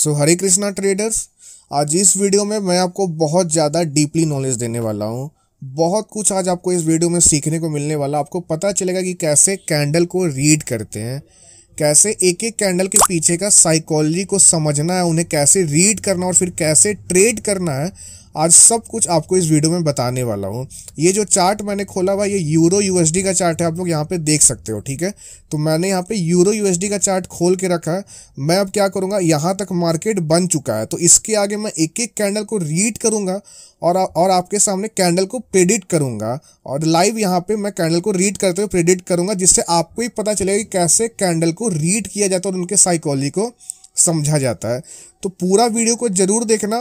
सो हरे Krishna traders आज इस video में मैं आपको बहुत ज़्यादा डीपली नॉलेज देने वाला हूँ बहुत कुछ आज आपको इस वीडियो में सीखने को मिलने वाला आपको पता चलेगा कि कैसे कैंडल को रीड करते हैं कैसे एक एक कैंडल के पीछे का साइकोलॉजी को समझना है उन्हें कैसे रीड करना और फिर कैसे ट्रेड करना है आज सब कुछ आपको इस वीडियो में बताने वाला हूँ ये जो चार्ट मैंने खोला हुआ ये यूरो यूएसडी का चार्ट है आप लोग यहाँ पे देख सकते हो ठीक है तो मैंने यहाँ पे यूरो यूएसडी का चार्ट खोल के रखा है मैं अब क्या करूँगा यहाँ तक मार्केट बन चुका है तो इसके आगे मैं एक एक कैंडल को रीड करूँगा और आ, और आपके सामने कैंडल को प्रेडिट करूँगा और लाइव यहाँ पे मैं कैंडल को रीड करते हुए प्रेडिट करूँगा जिससे आपको ही पता चलेगा कि कैसे कैंडल को रीड किया जाता है और उनके साइकोलॉजी को समझा जाता है तो पूरा वीडियो को ज़रूर देखना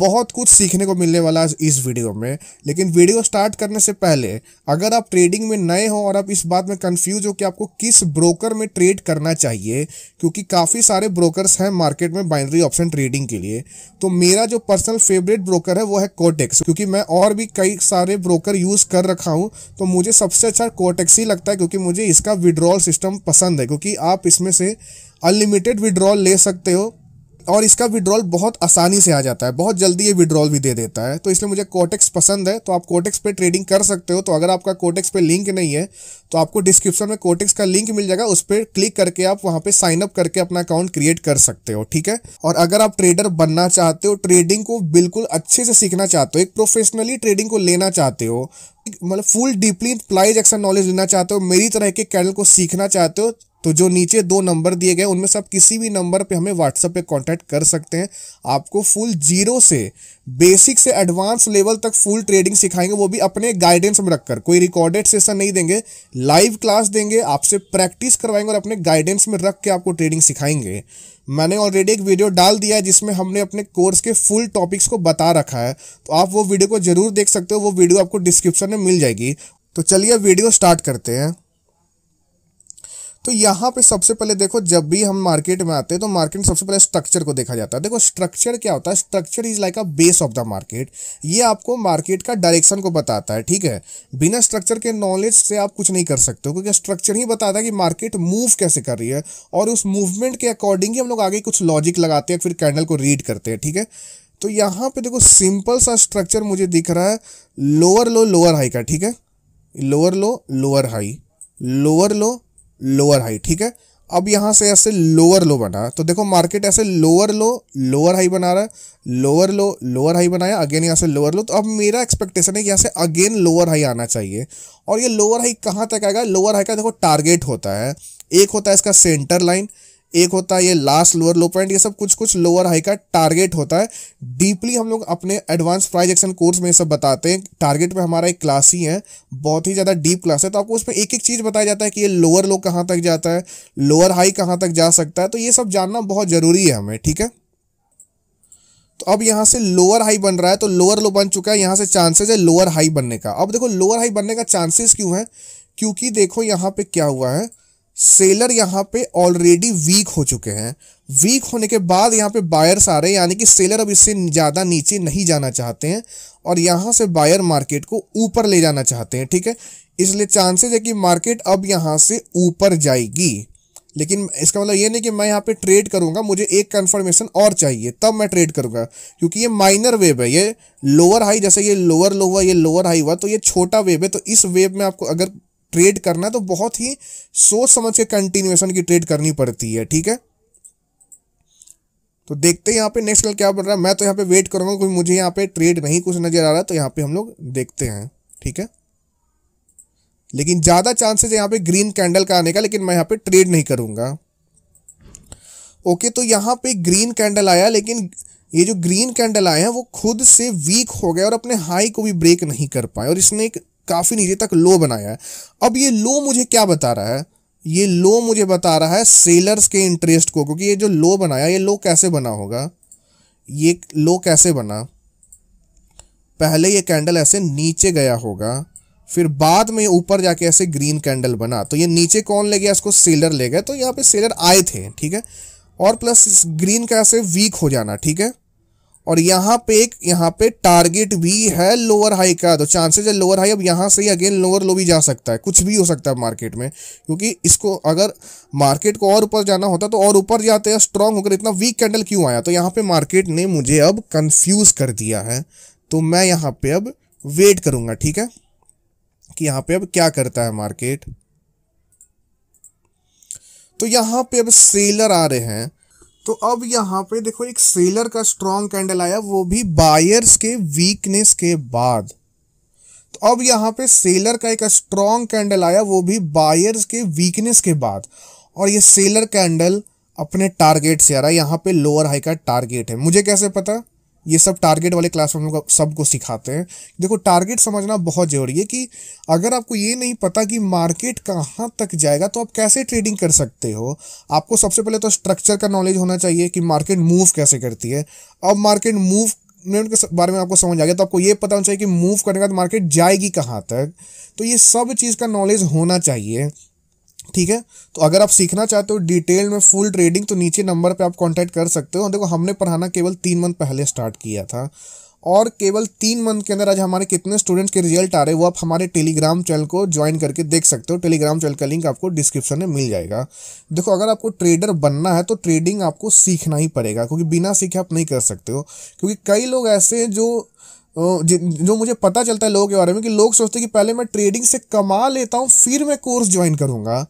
बहुत कुछ सीखने को मिलने वाला है इस वीडियो में लेकिन वीडियो स्टार्ट करने से पहले अगर आप ट्रेडिंग में नए हो और आप इस बात में कंफ्यूज हो कि आपको किस ब्रोकर में ट्रेड करना चाहिए क्योंकि काफ़ी सारे ब्रोकर्स हैं मार्केट में बाइनरी ऑप्शन ट्रेडिंग के लिए तो मेरा जो पर्सनल फेवरेट ब्रोकर है वो है कोटेक्स क्योंकि मैं और भी कई सारे ब्रोकर यूज़ कर रखा हूँ तो मुझे सबसे अच्छा कोटेक्स ही लगता है क्योंकि मुझे इसका विड्रॉल सिस्टम पसंद है क्योंकि आप इसमें से अनलिमिटेड विड्रॉल ले सकते हो और इसका विड्रॉल बहुत आसानी से आ जाता है बहुत जल्दी ये विड्रॉल भी दे देता है तो इसलिए मुझे कोटेक्स पसंद है तो आप कोटेक्स पे ट्रेडिंग कर सकते हो तो अगर आपका कोटेक्स पे लिंक नहीं है तो आपको डिस्क्रिप्शन में कोटेक्स का लिंक मिल जाएगा उस पर क्लिक करके आप वहां पे साइन अप करके अपना अकाउंट क्रिएट कर सकते हो ठीक है और अगर आप ट्रेडर बनना चाहते हो ट्रेडिंग को बिल्कुल अच्छे से सीखना चाहते हो एक प्रोफेशनली ट्रेडिंग को लेना चाहते हो मतलब full deeply price action knowledge लेना चाहते हो मेरी तरह के कैनल को सीखना चाहते हो तो जो नीचे दो नंबर दिए गए उनमें से आप किसी भी नंबर पे हमें व्हाट्सएप पे कांटेक्ट कर सकते हैं आपको फुल जीरो से बेसिक से एडवांस लेवल तक फुल ट्रेडिंग सिखाएंगे वो भी अपने गाइडेंस में रखकर कोई रिकॉर्डेड सेशन नहीं देंगे लाइव क्लास देंगे आपसे प्रैक्टिस करवाएंगे और अपने गाइडेंस में रख के आपको ट्रेडिंग सिखाएंगे मैंने ऑलरेडी एक वीडियो डाल दिया है जिसमें हमने अपने कोर्स के फुल टॉपिक्स को बता रखा है तो आप वो वीडियो को जरूर देख सकते हो वो वीडियो आपको डिस्क्रिप्शन में मिल जाएगी तो चलिए वीडियो स्टार्ट करते हैं तो यहाँ पे सबसे पहले देखो जब भी हम मार्केट में आते हैं तो मार्केट में सबसे पहले स्ट्रक्चर को देखा जाता है देखो स्ट्रक्चर क्या होता है structure is like a base of the market ये आपको मार्केट का डायरेक्शन को बताता है ठीक है बिना स्ट्रक्चर के नॉलेज से आप कुछ नहीं कर सकते हो क्योंकि स्ट्रक्चर ही बताता है कि मार्केट मूव कैसे कर रही है और उस मूवमेंट के अकॉर्डिंग ही हम लोग आगे कुछ लॉजिक लगाते हैं फिर कैंडल को रीड करते हैं ठीक है तो यहाँ पर देखो सिंपल सा स्ट्रक्चर मुझे दिख रहा है लोअर लो लोअर हाई का ठीक है lower low lower high lower low lower high ठीक है अब यहाँ से ऐसे लोअर लो बना तो देखो मार्केट ऐसे लोअर लो लोअर हाई बना रहा है लोअर लो लोअर हाई बनाया अगेन यहाँ से लोअर लो तो अब मेरा एक्सपेक्टेशन है कि यहाँ से अगेन लोअर हाई आना चाहिए और ये लोअर हाई कहाँ तक आएगा लोअर हाई का देखो टारगेट होता है एक होता है इसका सेंटर लाइन एक होता है ये लास्ट लोअर लो पॉइंट ये सब कुछ कुछ लोअर हाई का टारगेट होता है डीपली हम लोग अपने एडवांस प्राइज एक्शन कोर्स में ये सब बताते हैं टारगेट में हमारा एक क्लास ही है बहुत ही ज़्यादा डीप क्लास है तो आपको उसमें एक एक चीज़ बताया जाता है कि ये लोअर लो कहाँ तक जाता है लोअर हाई कहाँ तक जा सकता है तो ये सब जानना बहुत ज़रूरी है हमें ठीक है तो अब यहाँ से लोअर हाई बन रहा है तो लोअर लो बन चुका है यहाँ से चांसेज है लोअर हाई बनने का अब देखो लोअर हाई बनने का चांसेस क्यों है क्योंकि देखो यहाँ पे क्या हुआ है सेलर यहाँ पे ऑलरेडी वीक हो चुके हैं वीक होने के बाद यहाँ पे बायर्स आ रहे हैं यानी कि सेलर अब इससे ज़्यादा नीचे नहीं जाना चाहते हैं और यहाँ से बायर मार्केट को ऊपर ले जाना चाहते हैं ठीक है इसलिए चांसेस है कि मार्केट अब यहाँ से ऊपर जाएगी लेकिन इसका मतलब ये नहीं कि मैं यहाँ पे ट्रेड करूँगा मुझे एक कन्फर्मेशन और चाहिए तब मैं ट्रेड करूँगा क्योंकि ये माइनर वेव है ये लोअर हाई जैसे ये लोअर लो हुआ ये लोअर हाई हुआ तो ये छोटा वेव है तो इस वेव में आपको अगर ट्रेड करना है तो बहुत ही सोच समझ के कंटिन्यूएशन की ट्रेड करनी पड़ती है ठीक है तो देखते हैं यहाँ पे नेक्स्ट कल क्या बन रहा है मैं तो यहाँ पे वेट करूंगा क्योंकि मुझे यहाँ पे ट्रेड नहीं कुछ नजर आ रहा तो यहाँ पे हम लोग देखते हैं ठीक है लेकिन ज़्यादा चांसेस है यहाँ पे ग्रीन कैंडल का आने का लेकिन मैं यहाँ पे ट्रेड नहीं करूंगा ओके तो यहाँ पे ग्रीन कैंडल आया लेकिन ये जो ग्रीन कैंडल आए हैं वो खुद से वीक हो गए और अपने हाई को भी ब्रेक नहीं कर पाए और इसने एक काफ़ी नीचे तक लो बनाया है अब ये लो मुझे क्या बता रहा है ये लो मुझे बता रहा है सेलर्स के इंटरेस्ट को क्योंकि ये जो लो बनाया ये लो कैसे बना होगा ये लो कैसे बना पहले ये कैंडल ऐसे नीचे गया होगा फिर बाद में ऊपर जाके ऐसे ग्रीन कैंडल बना तो ये नीचे कौन ले गया इसको सेलर ले गए तो यहाँ पे सेलर आए थे ठीक है और प्लस ग्रीन का ऐसे वीक हो जाना ठीक है और यहाँ पे एक यहाँ पे टारगेट भी है लोअर हाई का तो चांसेस है लोअर हाई अब यहाँ से ही अगेन लोअर लो भी जा सकता है कुछ भी हो सकता है मार्केट में क्योंकि इसको अगर मार्केट को और ऊपर जाना होता तो और ऊपर जाते हैं स्ट्रांग होकर इतना वीक कैंडल क्यों आया तो यहाँ पे मार्केट ने मुझे अब कन्फ्यूज़ कर दिया है तो मैं यहाँ पे अब वेट करूँगा ठीक है कि यहाँ पे अब क्या करता है मार्केट तो यहाँ पे अब सेलर आ रहे हैं तो अब यहाँ पे देखो एक सेलर का स्ट्रॉन्ग कैंडल आया वो भी बायर्स के वीकनेस के बाद तो अब यहाँ पे सेलर का एक स्ट्रॉन्ग कैंडल आया वो भी बायर्स के वीकनेस के बाद और ये सेलर कैंडल अपने टारगेट से आ रहा है यहाँ पे लोअर हाई का टारगेट है मुझे कैसे पता ये सब टारगेट वाले क्लास में सबको सिखाते हैं देखो टारगेट समझना बहुत ज़रूरी है कि अगर आपको ये नहीं पता कि मार्केट कहाँ तक जाएगा तो आप कैसे ट्रेडिंग कर सकते हो आपको सबसे पहले तो स्ट्रक्चर का नॉलेज होना चाहिए कि मार्केट मूव कैसे करती है अब मार्केट मूव के बारे में आपको समझ आ गया तो आपको ये पता होना चाहिए कि मूव करने का मार्केट जाएगी कहाँ तक तो ये सब चीज़ का नॉलेज होना चाहिए ठीक है तो अगर आप सीखना चाहते हो डिटेल में फुल ट्रेडिंग तो नीचे नंबर पे आप कांटेक्ट कर सकते हो देखो हमने पढ़ाना केवल तीन मंथ पहले स्टार्ट किया था और केवल तीन मंथ के अंदर आज हमारे कितने स्टूडेंट्स के रिजल्ट आ रहे हैं वो आप हमारे टेलीग्राम चैनल को ज्वाइन करके देख सकते हो टेलीग्राम चैनल का लिंक आपको डिस्क्रिप्शन में मिल जाएगा देखो अगर आपको ट्रेडर बनना है तो ट्रेडिंग आपको सीखना ही पड़ेगा क्योंकि बिना सीखे आप नहीं कर सकते हो क्योंकि कई लोग ऐसे हैं जो जो मुझे पता चलता है लोगों के बारे में कि लोग सोचते हैं कि पहले मैं ट्रेडिंग से कमा लेता हूँ फिर मैं कोर्स ज्वाइन करूँगा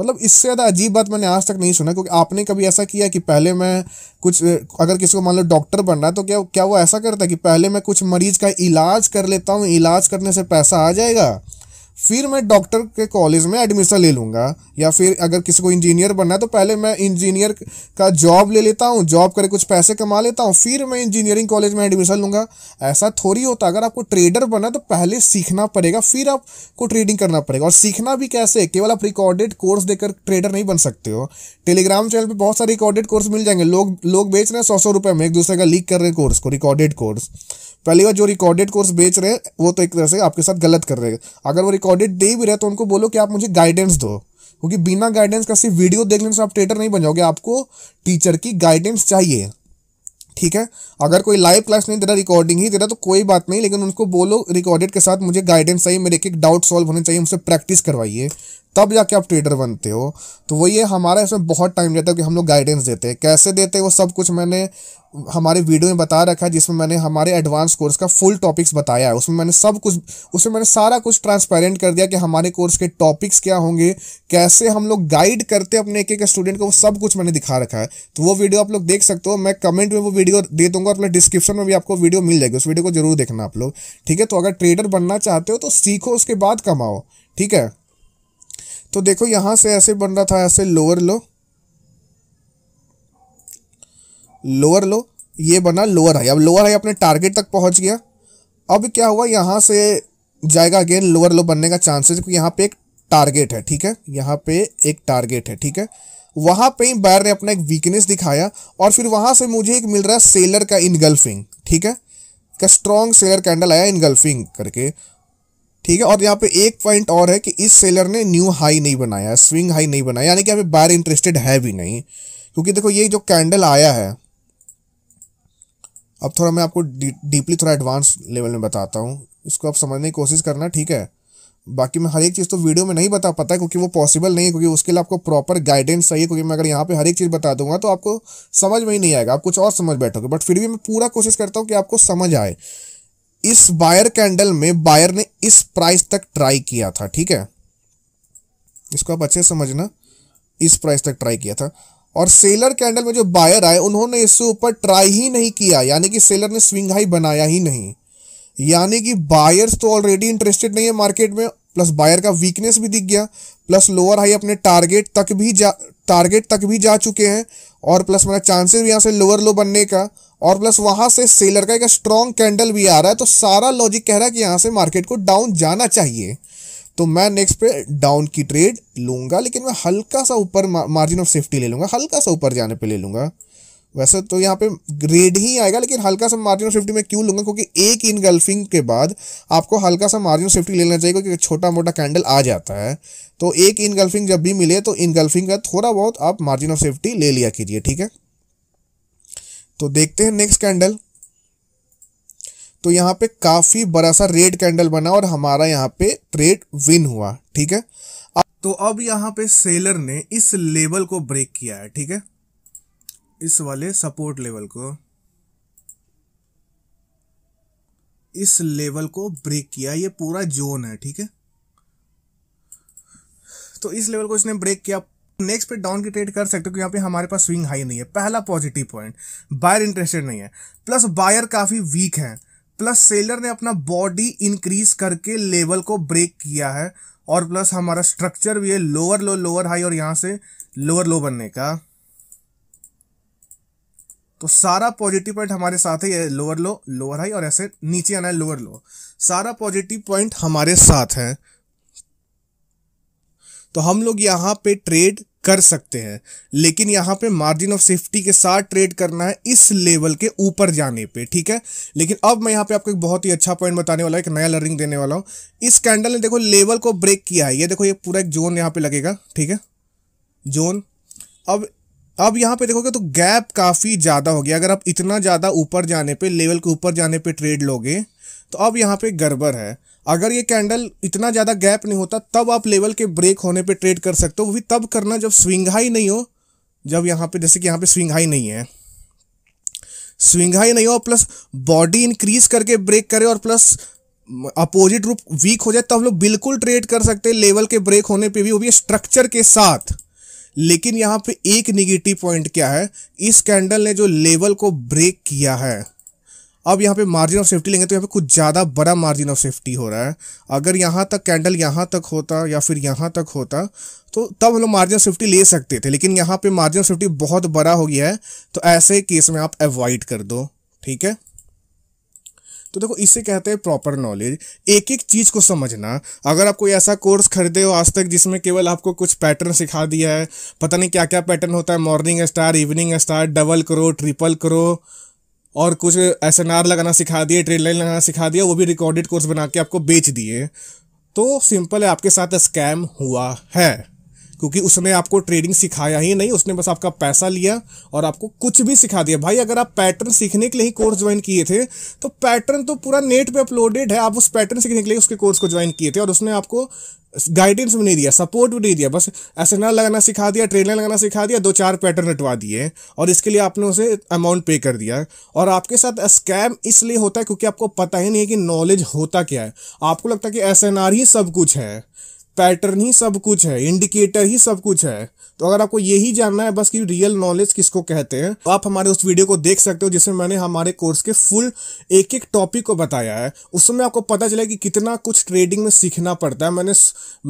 मतलब इससे ज़्यादा अजीब बात मैंने आज तक नहीं सुना क्योंकि आपने कभी ऐसा किया कि पहले मैं कुछ अगर किसी को मान लो डॉक्टर बन रहा है तो क्या क्या वो ऐसा करता है कि पहले मैं कुछ मरीज का इलाज कर लेता हूँ इलाज करने से पैसा आ जाएगा फिर मैं डॉक्टर के कॉलेज में एडमिशन ले लूँगा या फिर अगर किसी को इंजीनियर बनना है तो पहले मैं इंजीनियर का जॉब ले लेता हूँ जॉब करके कुछ पैसे कमा लेता हूँ फिर मैं इंजीनियरिंग कॉलेज में एडमिशन लूँगा ऐसा थोड़ी होता अगर आपको ट्रेडर बनना है तो पहले सीखना पड़ेगा फिर आपको ट्रेडिंग करना पड़ेगा और सीखना भी कैसे केवल आप रिकॉर्डेड कोर्स देकर ट्रेडर नहीं बन सकते हो टेलीग्राम चैनल पर बहुत सारे रिकॉर्डेड कोर्स मिल जाएंगे लोग लोग बेच रहे हैं सौ सौ रुपये में एक दूसरे का लीक कर रहे हैं कोर्स को रिकॉर्डेड कोर्स पहली बार जो रिकॉर्डेड कोर्स बेच रहे हैं वो तो एक तरह से आपके साथ गलत कर रहे हैं अगर वो रिकॉर्डेड दे भी रहे तो उनको बोलो कि आप मुझे गाइडेंस दो क्योंकि बिना गाइडेंस का सिर्फ वीडियो देख लेने से आप ट्रेटर नहीं बन जाओगे आपको टीचर की गाइडेंस चाहिए ठीक है अगर कोई लाइव क्लास नहीं दे रहा रिकॉर्डिंग ही दे रहा तो कोई बात नहीं लेकिन उनको बोलो रिकॉर्डेड के साथ मुझे गाइडेंस चाहिए मेरे एक एक डाउट सॉल्व होने चाहिए उनसे प्रैक्टिस करवाइए तब जाके आप ट्रेडर बनते हो तो वो ये हमारा इसमें बहुत टाइम लेता है कि हम लोग गाइडेंस देते हैं कैसे देते हैं वो सब कुछ मैंने हमारे वीडियो में बता रखा है जिसमें मैंने हमारे एडवांस कोर्स का फुल टॉपिक्स बताया है उसमें मैंने सब कुछ उसमें मैंने सारा कुछ ट्रांसपेरेंट कर दिया कि हमारे कोर्स के टॉपिक्स क्या होंगे कैसे हम लोग गाइड करते हैं अपने एक एक स्टूडेंट को वो सब कुछ मैंने दिखा रखा है तो वो वीडियो आप लोग देख सकते हो मैं कमेंट में वो वीडियो दे दूंगा और अपने डिस्क्रिप्शन में भी आपको वीडियो मिल जाएगी उस वीडियो को जरूर देखना आप लोग ठीक है तो अगर ट्रेडर बनना चाहते हो तो सीखो उसके बाद कमाओ ठीक है तो देखो यहां से ऐसे बन रहा था ऐसे लोअर लो लोअर लो ये बना लोअर हाई अब लोअर हाई अपने टारगेट तक पहुंच गया अब क्या हुआ यहां से जाएगा अगेन लोअर लो बनने का चांसेस क्योंकि यहां पे एक टारगेट है ठीक है यहां पे एक टारगेट है ठीक है वहां पे ही बैर ने अपना एक वीकनेस दिखाया और फिर वहां से मुझे एक मिल रहा है सेलर का इनगल्फिंग ठीक है का स्ट्रॉन्ग सेलर कैंडल आया इनगल्फिंग करके ठीक है और यहाँ पे एक पॉइंट और है कि इस सेलर ने न्यू हाई नहीं बनाया स्विंग हाई नहीं बनाया यानी कि यहाँ पे इंटरेस्टेड है भी नहीं क्योंकि देखो ये जो कैंडल आया है अब थोड़ा मैं आपको डी, डीपली थोड़ा एडवांस लेवल में बताता हूँ इसको आप समझने की कोशिश करना ठीक है बाकी मैं हर एक चीज़ तो वीडियो में नहीं बता पाता क्योंकि वो पॉसिबल नहीं है क्योंकि उसके लिए आपको प्रॉपर गाइडेंस चाहिए क्योंकि मैं अगर यहाँ पे हर एक चीज़ बता दूंगा तो आपको समझ में ही नहीं आएगा आप कुछ और समझ बैठोगे बट फिर भी मैं पूरा कोशिश करता हूँ कि आपको समझ आए इस बायर कैंडल में बायर ने इस प्राइस तक ट्राई किया था ठीक है इसको आप अच्छे समझना इस प्राइस तक ट्राई किया था और सेलर कैंडल में जो बायर आए उन्होंने इससे ऊपर ट्राई ही नहीं किया यानी कि सेलर ने स्विंग हाई बनाया ही नहीं यानी कि बायर्स तो ऑलरेडी इंटरेस्टेड नहीं है मार्केट में प्लस बायर का वीकनेस भी दिख गया प्लस लोअर हाई अपने टारगेट तक भी जा टारगेट तक भी जा चुके हैं और प्लस मेरा चांसेस भी यहाँ से लोअर लो बनने का और प्लस वहाँ से सेलर का एक स्ट्रॉन्ग कैंडल भी आ रहा है तो सारा लॉजिक कह रहा है कि यहाँ से मार्केट को डाउन जाना चाहिए तो मैं नेक्स्ट पे डाउन की ट्रेड लूंगा लेकिन मैं हल्का सा ऊपर मार्जिन ऑफ सेफ्टी ले लूंगा हल्का सा ऊपर जाने पर ले लूंगा वैसे तो यहाँ पे ग्रेड ही आएगा लेकिन हल्का सा मार्जिन ऑफ सेफ्टी में क्यों लूंगा क्योंकि एक इनगल्फिंग के बाद आपको हल्का सा मार्जिन ऑफ सेफ्टी लेना चाहिए क्योंकि छोटा मोटा कैंडल आ जाता है तो एक इनगल्फिंग जब भी मिले तो इनगल्फिंग का थोड़ा बहुत आप मार्जिन ऑफ सेफ्टी ले लिया कीजिए ठीक है तो देखते हैं नेक्स्ट कैंडल तो यहाँ पे काफ़ी बड़ा सा रेड कैंडल बना और हमारा यहाँ पे ट्रेड विन हुआ ठीक है तो अब यहाँ पे सेलर ने इस लेवल को ब्रेक किया है ठीक है इस वाले सपोर्ट लेवल को इस लेवल को ब्रेक किया ये पूरा जोन है ठीक है तो इस लेवल को इसने ब्रेक किया नेक्स्ट पे डाउन की ट्रेड कर सकते हो यहाँ पे हमारे पास स्विंग हाई नहीं है पहला पॉजिटिव पॉइंट बायर इंटरेस्टेड नहीं है प्लस बायर काफ़ी वीक है प्लस सेलर ने अपना बॉडी इंक्रीज करके लेवल को ब्रेक किया है और प्लस हमारा स्ट्रक्चर भी है लोअर लो लोअर हाई और यहाँ से लोअर लो बनने का तो सारा पॉजिटिव पॉइंट हमारे साथ है लोअर लो लोअर हाई और ऐसे नीचे आना है लोअर लो सारा पॉजिटिव पॉइंट हमारे साथ है तो हम लोग यहां पे ट्रेड कर सकते हैं लेकिन यहां पे मार्जिन ऑफ सेफ्टी के साथ ट्रेड करना है इस लेवल के ऊपर जाने पे ठीक है लेकिन अब मैं यहां पे आपको एक बहुत ही अच्छा पॉइंट बताने वाला हूं एक नया लर्निंग देने वाला हूं इस कैंडल ने देखो लेवल को ब्रेक किया है ये देखो ये पूरा एक जोन यहां पे लगेगा ठीक है जोन अब अब यहाँ पे देखोगे तो गैप काफ़ी ज़्यादा हो गया अगर आप इतना ज़्यादा ऊपर जाने पे लेवल के ऊपर जाने पे ट्रेड लोगे तो अब यहाँ पे गड़बड़ है अगर ये कैंडल इतना ज़्यादा गैप नहीं होता तब आप लेवल के ब्रेक होने पे ट्रेड कर सकते हो वो भी तब करना जब स्विंग हाई नहीं हो जब यहाँ पे जैसे कि यहाँ पे स्विंग हाई नहीं है स्विंग हाई नहीं हो प्लस बॉडी इंक्रीज करके ब्रेक करे और प्लस अपोजिट रूप वीक हो जाए तो हम लोग बिल्कुल ट्रेड कर सकते हैं लेवल के ब्रेक होने पे भी वो भी स्ट्रक्चर के साथ लेकिन यहाँ पे एक निगेटिव पॉइंट क्या है इस कैंडल ने जो लेवल को ब्रेक किया है अब यहाँ पे मार्जिन ऑफ सेफ्टी लेंगे तो यहाँ पे कुछ ज़्यादा बड़ा मार्जिन ऑफ सेफ्टी हो रहा है अगर यहाँ तक कैंडल यहाँ तक होता या फिर यहाँ तक होता तो तब हम लोग मार्जिन ऑफ सेफ्टी ले सकते थे लेकिन यहाँ पे मार्जिन ऑफ सेफ्टी बहुत बड़ा हो गया है तो ऐसे केस में आप अवॉइड कर दो ठीक है तो देखो इसे कहते हैं प्रॉपर नॉलेज एक एक चीज़ को समझना अगर आप कोई ऐसा कोर्स खरीदे हो आज तक जिसमें केवल आपको कुछ पैटर्न सिखा दिया है पता नहीं क्या क्या पैटर्न होता है morning star evening star double करो ट्रिपल करो और कुछ एस लगाना सिखा दिए ट्रेन लाइन लगाना सिखा दिया वो भी रिकॉर्डेड कोर्स बना के आपको बेच दिए तो सिंपल है आपके साथ स्कैम हुआ है क्योंकि उसने आपको ट्रेडिंग सिखाया ही नहीं उसने बस आपका पैसा लिया और आपको कुछ भी सिखा दिया भाई अगर आप पैटर्न सीखने के लिए ही कोर्स ज्वाइन किए थे तो पैटर्न तो पूरा नेट पे अपलोडेड है आप उस पैटर्न सीखने के लिए उसके कोर्स को ज्वाइन किए थे और उसने आपको गाइडेंस भी नहीं दिया सपोर्ट भी नहीं दिया बस एसएनआर लगाना सिखा दिया ट्रेनर लगाना सिखा दिया दो चार पैटर्न हटवा दिए और इसके लिए आपने उसे अमाउंट पे कर दिया और आपके साथ स्कैम इसलिए होता है क्योंकि आपको पता ही नहीं है कि नॉलेज होता क्या है आपको लगता है कि एस ही सब कुछ है पैटर्न ही सब कुछ है इंडिकेटर ही सब कुछ है तो अगर आपको यही जानना है बस कि रियल नॉलेज किसको कहते हैं तो आप हमारे उस वीडियो को देख सकते हो जिसमें मैंने हमारे कोर्स के फुल एक एक टॉपिक को बताया है उसमें आपको पता चला कि कितना कुछ ट्रेडिंग में सीखना पड़ता है मैंने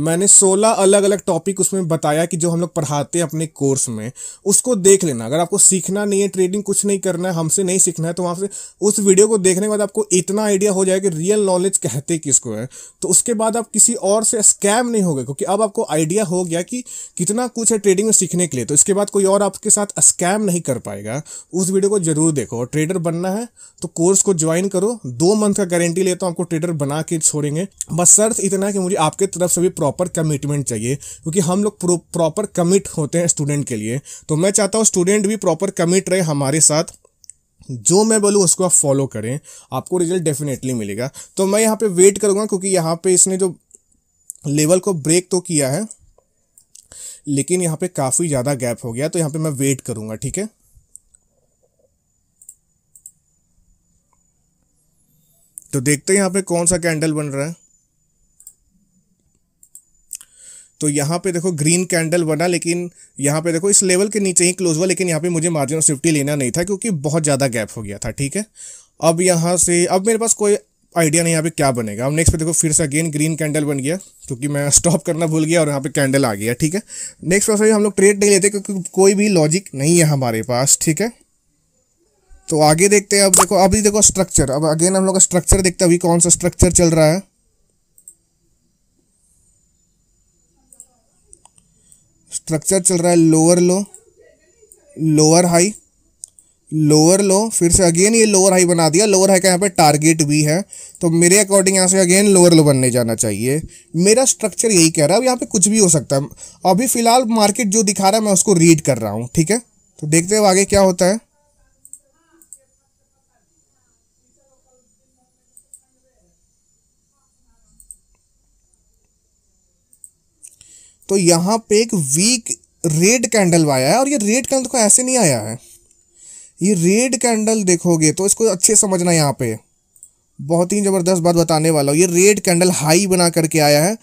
मैंने सोलह अलग अलग टॉपिक उसमें बताया कि जो हम लोग पढ़ाते हैं अपने कोर्स में उसको देख लेना अगर आपको सीखना नहीं है ट्रेडिंग कुछ नहीं करना है हमसे नहीं सीखना है तो वहाँ से उस वीडियो को देखने के बाद आपको इतना आइडिया हो जाएगा कि रियल नॉलेज कहते किसको है तो उसके बाद आप किसी और से स्कैम नहीं होगा क्योंकि अब आपको आइडिया हो गया कि कितना कुछ है ट्रेडिंग में सीखने के लिए तो इसके बाद कोई और आपके साथ स्कैम नहीं कर पाएगा उस वीडियो को जरूर देखो और ट्रेडर बनना है तो कोर्स को ज्वाइन करो दो मंथ का गारंटी लेता हूँ आपको ट्रेडर बना के छोड़ेंगे बस शर्त इतना कि मुझे आपके तरफ से भी प्रॉपर कमिटमेंट चाहिए क्योंकि हम लोग प्रॉपर कमिट होते हैं स्टूडेंट के लिए तो मैं चाहता हूँ स्टूडेंट भी प्रॉपर कमिट रहे हमारे साथ जो मैं बोलूँ उसको आप फॉलो करें आपको रिजल्ट डेफिनेटली मिलेगा तो मैं यहाँ पे वेट करूँगा क्योंकि यहाँ पे इसने जो लेवल को ब्रेक तो किया है लेकिन यहाँ पे काफ़ी ज़्यादा गैप हो गया तो यहाँ पे मैं वेट करूँगा ठीक है तो देखते हैं यहाँ पे कौन सा कैंडल बन रहा है तो यहाँ पे देखो ग्रीन कैंडल बना लेकिन यहाँ पे देखो इस लेवल के नीचे ही क्लोज हुआ लेकिन यहाँ पे मुझे मार्जिन ऑफ सेफ्टी लेना नहीं था क्योंकि बहुत ज़्यादा गैप हो गया था ठीक है अब यहाँ से अब मेरे पास कोई आइडिया नहीं यहाँ पे क्या बनेगा अब नेक्स्ट पे देखो फिर से अगेन ग्रीन कैंडल बन गया क्योंकि मैं स्टॉप करना भूल गया और यहाँ पे कैंडल आ गया ठीक है नेक्स्ट पास हम लोग ट्रेड नहीं लेते क्योंकि कोई भी लॉजिक नहीं है हमारे पास ठीक है तो आगे देखते हैं अब देखो अभी देखो स्ट्रक्चर अब अगेन हम लोग का स्ट्रक्चर देखते हैं अभी कौन सा स्ट्रक्चर चल रहा है स्ट्रक्चर चल रहा है lower low lower high lower low फिर से अगेन ये लोअर हाई बना दिया लोअर हाई का यहाँ पे टारगेट भी है तो मेरे अकॉर्डिंग यहाँ से अगेन लोअर लो बनने जाना चाहिए मेरा स्ट्रक्चर यही कह रहा है अब यहाँ पे कुछ भी हो सकता है अभी फिलहाल मार्केट जो दिखा रहा है मैं उसको रीड कर रहा हूँ ठीक है तो देखते हैं आगे क्या होता है तो यहाँ पे एक वीक रेड कैंडल आया है और ये रेड कैंडल को ऐसे नहीं आया है ये रेड कैंडल देखोगे तो इसको अच्छे समझना यहाँ पे बहुत ही ज़बरदस्त बात बताने वाला हूँ ये रेड कैंडल हाई बना करके आया है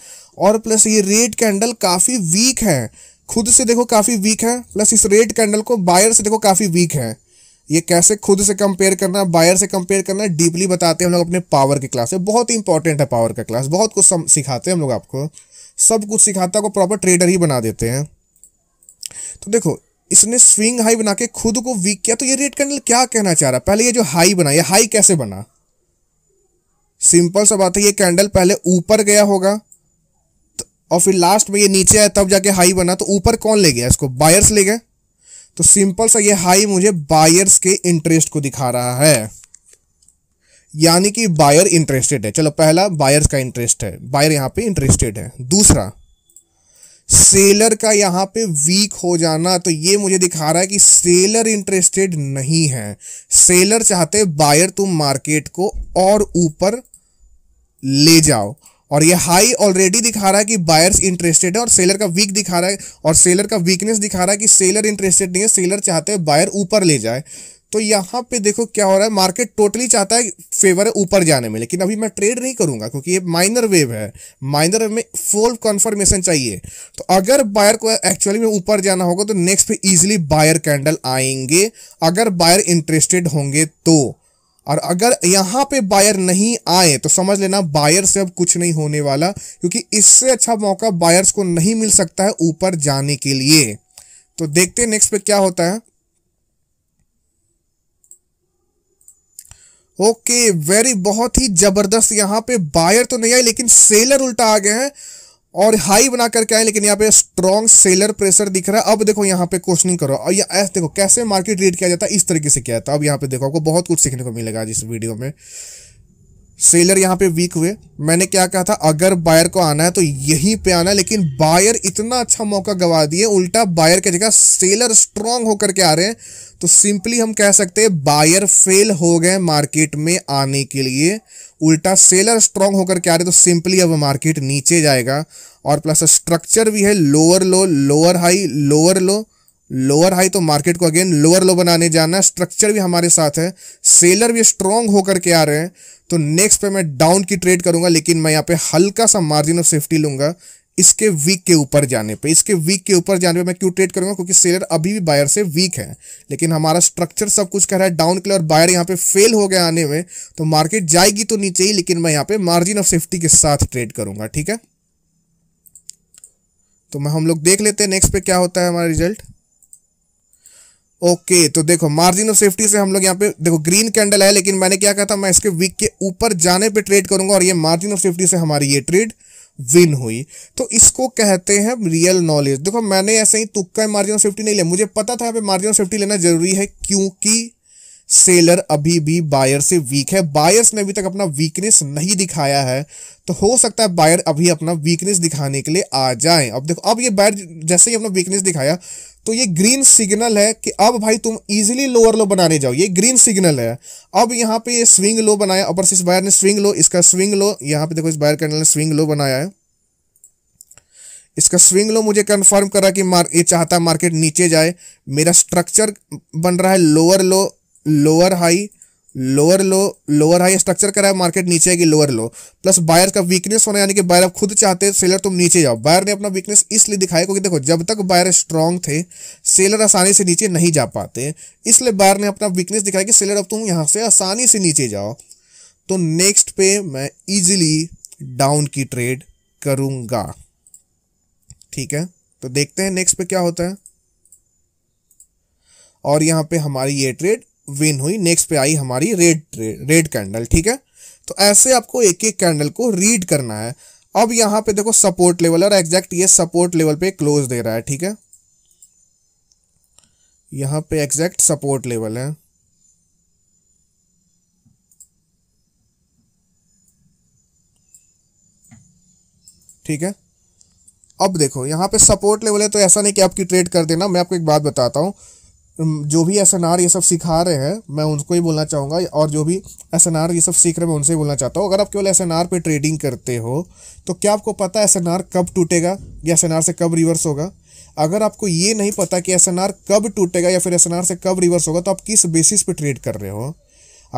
और प्लस ये रेड कैंडल काफ़ी वीक है खुद से देखो काफ़ी वीक है प्लस इस रेड कैंडल को बायर से देखो काफ़ी वीक है ये कैसे खुद से कंपेयर करना बायर से कंपेयर करना डीपली बताते हैं हम लोग अपने पावर के क्लास है बहुत ही इंपॉर्टेंट है पावर का क्लास बहुत कुछ सिखाते हैं हम लोग आपको सब कुछ सिखाता को प्रॉपर ट्रेडर ही बना देते हैं तो देखो इसने स्विंग हाई बना के खुद को वीक किया तो ये रेड कैंडल क्या कहना चाह रहा पहले ये जो हाई बना ये हाई कैसे बना सिंपल सा बात है ये कैंडल पहले ऊपर गया होगा तो और फिर लास्ट में ये नीचे आया तब जाके हाई बना तो ऊपर कौन ले गया इसको बायर्स ले गए तो सिंपल सा ये हाई मुझे बायर्स के इंटरेस्ट को दिखा रहा है यानी कि बायर इंटरेस्टेड है चलो पहला बायर्स का इंटरेस्ट है बायर यहाँ पे इंटरेस्टेड है दूसरा सेलर का यहाँ पे वीक हो जाना तो ये मुझे दिखा रहा है कि सेलर इंटरेस्टेड नहीं है सेलर चाहते बायर तुम मार्केट को और ऊपर ले जाओ और ये हाई ऑलरेडी दिखा रहा है कि बायर्स इंटरेस्टेड है और सेलर का वीक दिखा रहा है और सेलर का वीकनेस दिखा रहा है कि सेलर इंटरेस्टेड नहीं है सेलर चाहते हैं बायर ऊपर ले जाए तो यहाँ पे देखो क्या हो रहा है मार्केट टोटली चाहता है फेवर है ऊपर जाने में लेकिन अभी मैं ट्रेड नहीं करूंगा क्योंकि ये माइनर वेव है माइनर वेव में फुल कंफर्मेशन चाहिए तो अगर बायर को एक्चुअली में ऊपर जाना होगा तो नेक्स्ट पे इजीली बायर कैंडल आएंगे अगर बायर इंटरेस्टेड होंगे तो और अगर यहाँ पे बायर नहीं आए तो समझ लेना बायर से अब कुछ नहीं होने वाला क्योंकि इससे अच्छा मौका बायर्स को नहीं मिल सकता है ऊपर जाने के लिए तो देखते हैं नेक्स्ट पे क्या होता है ओके वेरी बहुत ही जबरदस्त यहाँ पे बायर तो नहीं आए लेकिन सेलर उल्टा आ गए हैं और हाई बना करके आए लेकिन यहाँ पे स्ट्रॉन्ग सेलर प्रेशर दिख रहा है अब देखो यहाँ पे क्वेश्चनिंग करो और ये देखो कैसे मार्केट रीड किया जाता है इस तरीके से किया जाता है अब यहाँ पे देखो आपको बहुत कुछ सीखने को मिलेगा इस वीडियो में सेलर यहाँ पे वीक हुए मैंने क्या कहा था अगर बायर को आना है तो यहीं पे आना है लेकिन बायर इतना अच्छा मौका गवा दिए उल्टा बायर की जगह सेलर स्ट्रांग होकर के आ रहे हैं तो सिंपली हम कह सकते हैं बायर फेल हो गए मार्केट में आने के लिए उल्टा सेलर स्ट्रांग होकर के आ रहे तो सिंपली अब मार्केट नीचे जाएगा और प्लस स्ट्रक्चर भी है lower low lower high lower low lower high तो मार्केट को अगेन लोअर लो बनाने जाना स्ट्रक्चर भी हमारे साथ है सेलर भी स्ट्रांग होकर के आ रहे हैं तो, तो नेक्स्ट तो पे मैं डाउन की ट्रेड करूंगा लेकिन मैं यहाँ पे हल्का सा मार्जिन ऑफ सेफ्टी लूंगा इसके वीक के ऊपर जाने पे इसके वीक के ऊपर जाने पे मैं क्यों ट्रेड करूंगा क्योंकि सेलर अभी भी बायर से वीक है लेकिन हमारा स्ट्रक्चर सब कुछ कह रहा है डाउन के लिए और बायर यहाँ पे फेल हो गया आने में तो मार्केट जाएगी तो नीचे ही लेकिन मैं यहाँ पे मार्जिन ऑफ सेफ्टी के साथ ट्रेड करूंगा ठीक है तो मैं हम लोग देख लेते हैं नेक्स्ट पे क्या होता है हमारा रिजल्ट ओके okay, तो देखो मार्जिन ऑफ सेफ्टी से हम लोग यहाँ पे देखो ग्रीन कैंडल है लेकिन मैंने क्या कहा था मैं इसके वीक के ऊपर जाने पे ट्रेड करूंगा और ये मार्जिन ऑफ सेफ्टी से हमारी ये ट्रेड विन हुई तो इसको कहते हैं रियल नॉलेज देखो मैंने ऐसे ही तुक्का मार्जिन ऑफ सेफ्टी नहीं लिया मुझे पता था यहाँ पे मार्जिन ऑफ सेफ्टी लेना जरूरी है क्योंकि सेलर अभी भी बायर से वीक है बायर्स ने अभी तक अपना वीकनेस नहीं दिखाया है तो हो सकता है बायर अभी अपना वीकनेस दिखाने के लिए आ जाए अब देखो अब ये बायर जैसे ही अपना वीकनेस दिखाया तो ये ग्रीन सिग्नल है कि अब भाई तुम इजीली लोअर लो बनाने जाओ ये ग्रीन सिग्नल है अब यहाँ पे ये स्विंग लो बनाया अपर इस बायर ने स्विंग लो इसका स्विंग लो यहाँ पे देखो इस बायर कैंडल ने स्विंग लो बनाया है इसका स्विंग लो मुझे कंफर्म करा कि मार ये चाहता मार्केट नीचे जाए मेरा स्ट्रक्चर बन रहा है lower low lower high lower low lower high structure करा है मार्केट नीचे आएगी लोअर लो प्लस बायर का वीकनेस होना यानी कि बायर आप खुद चाहते हैं सेलर तुम नीचे जाओ बायर ने अपना वीकनेस इसलिए दिखाया क्योंकि देखो जब तक बायर स्ट्रांग थे सेलर आसानी से नीचे नहीं जा पाते इसलिए बायर ने अपना वीकनेस दिखाया कि सेलर अब तुम यहाँ से आसानी से नीचे जाओ तो नेक्स्ट पे मैं ईजिली डाउन की ट्रेड करूँगा ठीक है तो देखते हैं नेक्स्ट पे क्या होता है और यहाँ पे हमारी ये ट्रेड विन हुई नेक्स्ट पे आई हमारी रेड रेड कैंडल ठीक है तो ऐसे आपको एक एक कैंडल को रीड करना है अब यहाँ पे देखो सपोर्ट लेवल और एग्जैक्ट ये सपोर्ट लेवल पे क्लोज दे रहा है ठीक है यहाँ पे एग्जैक्ट सपोर्ट लेवल है ठीक है अब देखो यहाँ पे सपोर्ट लेवल है तो ऐसा नहीं कि आपकी ट्रेड कर देना मैं आपको एक बात बताता हूँ जो भी एस एन आर ये सब सिखा रहे हैं मैं उनको ही बोलना चाहूँगा और जो भी एस एन आर ये सब सीख रहे हैं मैं उनसे ही बोलना चाहता हूँ अगर आप केवल एस एन आर पे ट्रेडिंग करते हो तो क्या आपको पता है एस कब टूटेगा या एस एन आर से कब रिवर्स होगा अगर आपको ये नहीं पता कि एस एन आर कब टूटेगा या फिर एस एन आर से कब रिवर्स होगा तो आप किस बेसिस पर ट्रेड कर रहे हो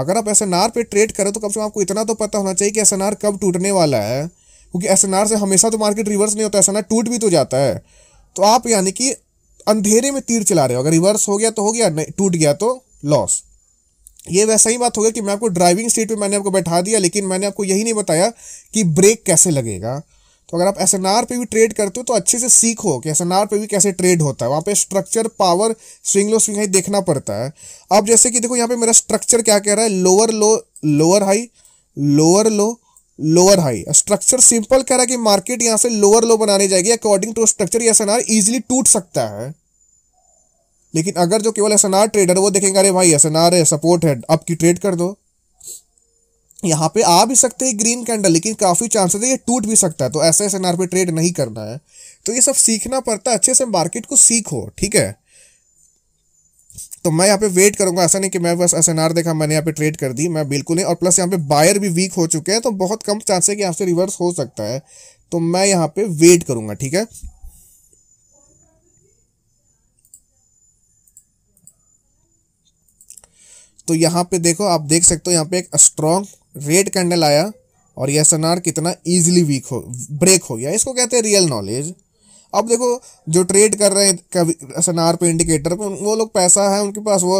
अगर आप एस एन आर पे ट्रेड करें तो कम से कम आपको इतना तो पता होना चाहिए कि एस एन आर कब टूटने वाला है क्योंकि एस एन आर से हमेशा तो मार्केट रिवर्स नहीं होता एस एन आर टूट भी तो जाता है तो आप यानी कि अंधेरे में तीर चला रहे हो अगर रिवर्स हो गया तो हो गया टूट गया तो लॉस ये वैसा ही बात हो गया कि मैं आपको ड्राइविंग सीट पे मैंने आपको बैठा दिया लेकिन मैंने आपको यही नहीं बताया कि ब्रेक कैसे लगेगा तो अगर आप एस एन आर पे भी ट्रेड करते हो तो अच्छे से सीखो कि एस एन आर पे भी कैसे ट्रेड होता है वहाँ पे structure power swing low swing high देखना पड़ता है अब जैसे कि देखो यहाँ पे मेरा स्ट्रक्चर क्या कह रहा है lower low lower high lower low lower high structure simple कह रहा है कि मार्केट यहां से लोअर लो बनाने जाएगी according to structure S N R easily टूट सकता है लेकिन अगर जो केवल एस एन आर ट्रेडर वो देखेंगे अरे भाई एस एन आर है सपोर्ट है आपकी ट्रेड कर दो यहाँ पे आ भी सकते हैं ग्रीन कैंडल लेकिन काफ़ी चांसेस है ये टूट भी सकता है तो ऐसा एस एन आर पे ट्रेड नहीं करना है तो ये सब सीखना पड़ता है अच्छे से मार्केट को सीखो ठीक है तो मैं यहाँ पे वेट करूंगा ऐसा नहीं कि मैं बस एस देखा मैंने यहाँ पे ट्रेड कर दी मैं बिल्कुल नहीं और प्लस यहाँ पे बायर भी वीक हो चुके हैं तो बहुत कम चांस है कि यहाँ से रिवर्स हो सकता है तो मैं यहाँ पे वेट करूंगा ठीक है तो यहाँ पे देखो आप देख सकते हो यहाँ पे एक स्ट्रॉन्ग रेड कैंडल आया और ये एस कितना ईजिली वीक हो ब्रेक हो गया इसको कहते हैं रियल नॉलेज अब देखो जो ट्रेड कर रहे हैं कभी एस पे इंडिकेटर पे वो लोग पैसा है उनके पास वो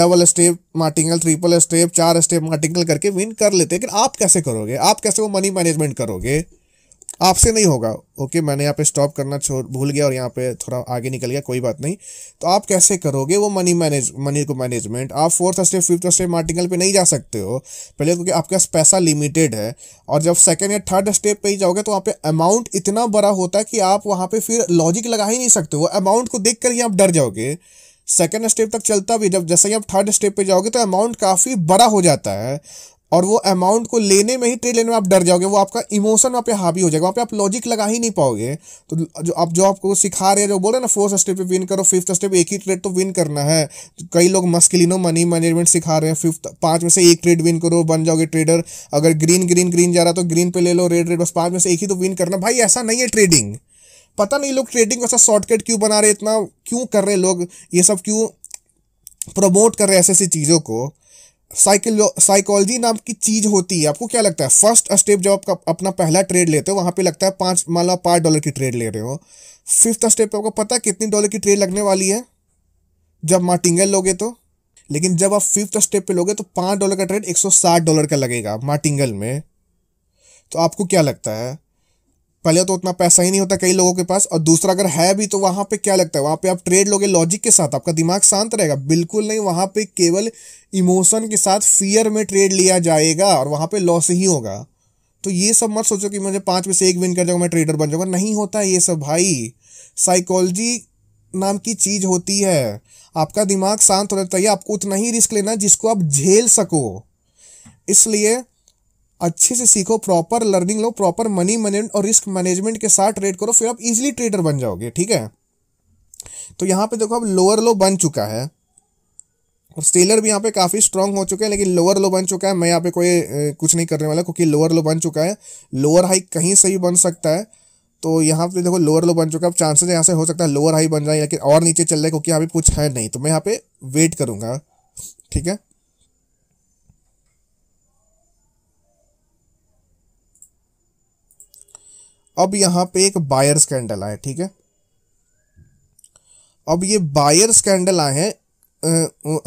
double step martingale triple step चार स्टेप मार्टिंगल करके विन कर लेते हैं लेकिन आप कैसे करोगे आप कैसे वो मनी मैनेजमेंट करोगे आपसे नहीं होगा ओके मैंने यहाँ पे स्टॉप करना छोड़ भूल गया और यहाँ पे थोड़ा आगे निकल गया कोई बात नहीं तो आप कैसे करोगे वो मनी मैनेज मनी को मैनेजमेंट आप fourth step fifth step article पे नहीं जा सकते हो पहले क्योंकि आपके पास पैसा लिमिटेड है और जब सेकेंड या थर्ड स्टेप पर ही जाओगे तो वहाँ पे अमाउंट इतना बड़ा होता है कि आप वहाँ पे फिर लॉजिक लगा ही नहीं सकते हो अमाउंट को देख कर ही आप डर जाओगे सेकेंड स्टेप तक चलता भी जब जैसे ही आप थर्ड स्टेप पे जाओगे तो अमाउंट काफ़ी बड़ा हो जाता है और वो अमाउंट को लेने में ही ट्रेड लेने में आप डर जाओगे वो आपका इमोशन वहाँ पे हावी हो जाएगा वहाँ पे आप लॉजिक लगा ही नहीं पाओगे तो जो आप जो आपको सिखा रहे हैं जो बोल रहे ना फोर्थ स्टेप पे विन करो फिफ्थ स्टेप एक ही ट्रेड तो विन करना है कई लोग मस्किलिनो मनी मैनेजमेंट सिखा रहे हैं फिफ्थ पाँच में से एक ट्रेड विन करो बन जाओगे ट्रेडर अगर ग्रीन ग्रीन ग्रीन जा रहा तो ग्रीन पे ले लो रेड रेड बस पाँच में से एक ही तो विन करना भाई ऐसा नहीं है ट्रेडिंग पता नहीं लोग ट्रेडिंग वैसा ऐसा शॉर्टकट क्यों बना रहे इतना क्यों कर रहे लोग ये सब क्यों प्रमोट कर रहे ऐसे ऐसी चीज़ों को साइकिलो साइकोलॉजी नाम की चीज होती है आपको क्या लगता है फर्स्ट स्टेप जब आप अपना पहला ट्रेड लेते हो वहां पे लगता है पाँच मान लो पाँच डॉलर की ट्रेड ले रहे हो फिफ्थ स्टेप आपको पता है कितनी डॉलर की ट्रेड लगने वाली है जब मार्टिंगल लोगे तो लेकिन जब आप फिफ्थ स्टेप पे लोगे तो पाँच डॉलर का ट्रेड एक सौ साठ डॉलर का लगेगा मार्टिंगल में तो आपको क्या लगता है पहले तो उतना पैसा ही नहीं होता कई लोगों के पास और दूसरा अगर है भी तो वहाँ पे क्या लगता है वहाँ पे आप ट्रेड लोगे लॉजिक के साथ आपका दिमाग शांत रहेगा बिल्कुल नहीं वहाँ पे केवल इमोशन के साथ फियर में ट्रेड लिया जाएगा और वहाँ पे लॉस ही होगा तो ये सब मत सोचो कि मुझे पाँच में से एक विन कर जाऊँगा मैं ट्रेडर बन जाऊँगा नहीं होता ये सब भाई साइकोलॉजी नाम की चीज़ होती है आपका दिमाग शांत हो जाता है आपको उतना ही रिस्क लेना जिसको आप झेल सको इसलिए अच्छे से सीखो प्रॉपर लर्निंग लो प्रॉपर मनी मैनेजमेंट और रिस्क मैनेजमेंट के साथ ट्रेड करो फिर आप इजिली ट्रेडर बन जाओगे ठीक है तो यहाँ पे देखो अब लोअर लो बन चुका है और सेलर भी यहाँ पे काफ़ी स्ट्रांग हो चुके हैं लेकिन लोअर लो बन चुका है मैं यहाँ पे कोई कुछ नहीं करने वाला क्योंकि लोअर लो बन चुका है लोअर हाई कहीं से भी बन सकता है तो यहाँ पे देखो लोअर लो बन चुका है अब चांसेस यहाँ से हो सकता है लोअर हाई बन जाए लेकिन और नीचे चल रहे क्योंकि यहाँ पे कुछ है नहीं तो मैं यहाँ पे वेट करूँगा ठीक है अब यहां पे एक बायर स्कैंडल आया ठीक है अब ये बायर स्कैंडल आए हैं